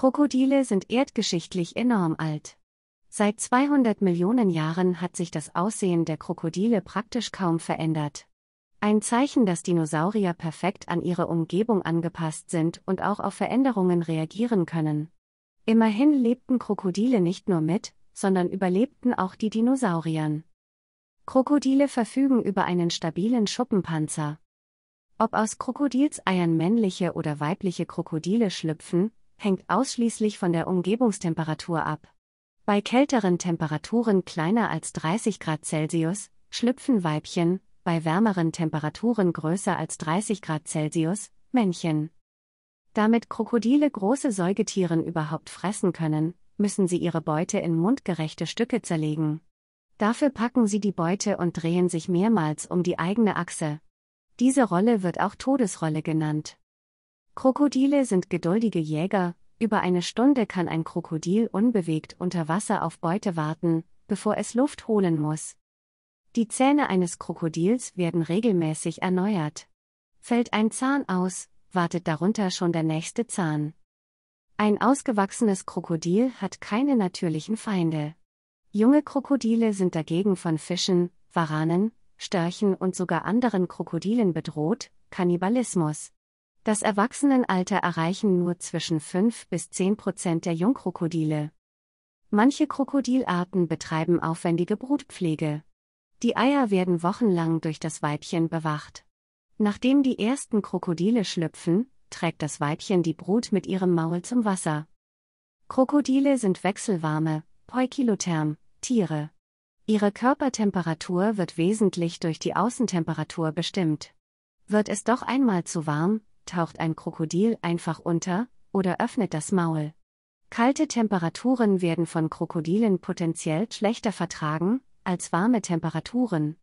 Krokodile sind erdgeschichtlich enorm alt. Seit 200 Millionen Jahren hat sich das Aussehen der Krokodile praktisch kaum verändert. Ein Zeichen, dass Dinosaurier perfekt an ihre Umgebung angepasst sind und auch auf Veränderungen reagieren können. Immerhin lebten Krokodile nicht nur mit, sondern überlebten auch die Dinosauriern. Krokodile verfügen über einen stabilen Schuppenpanzer. Ob aus Krokodilseiern männliche oder weibliche Krokodile schlüpfen, hängt ausschließlich von der Umgebungstemperatur ab. Bei kälteren Temperaturen kleiner als 30 Grad Celsius schlüpfen Weibchen, bei wärmeren Temperaturen größer als 30 Grad Celsius Männchen. Damit Krokodile große Säugetiere überhaupt fressen können, müssen sie ihre Beute in mundgerechte Stücke zerlegen. Dafür packen sie die Beute und drehen sich mehrmals um die eigene Achse. Diese Rolle wird auch Todesrolle genannt. Krokodile sind geduldige Jäger, über eine Stunde kann ein Krokodil unbewegt unter Wasser auf Beute warten, bevor es Luft holen muss. Die Zähne eines Krokodils werden regelmäßig erneuert. Fällt ein Zahn aus, wartet darunter schon der nächste Zahn. Ein ausgewachsenes Krokodil hat keine natürlichen Feinde. Junge Krokodile sind dagegen von Fischen, Waranen, Störchen und sogar anderen Krokodilen bedroht, Kannibalismus. Das Erwachsenenalter erreichen nur zwischen 5 bis 10 Prozent der Jungkrokodile. Manche Krokodilarten betreiben aufwendige Brutpflege. Die Eier werden wochenlang durch das Weibchen bewacht. Nachdem die ersten Krokodile schlüpfen, trägt das Weibchen die Brut mit ihrem Maul zum Wasser. Krokodile sind wechselwarme, peukilotherm, Tiere. Ihre Körpertemperatur wird wesentlich durch die Außentemperatur bestimmt. Wird es doch einmal zu warm, taucht ein Krokodil einfach unter oder öffnet das Maul. Kalte Temperaturen werden von Krokodilen potenziell schlechter vertragen als warme Temperaturen.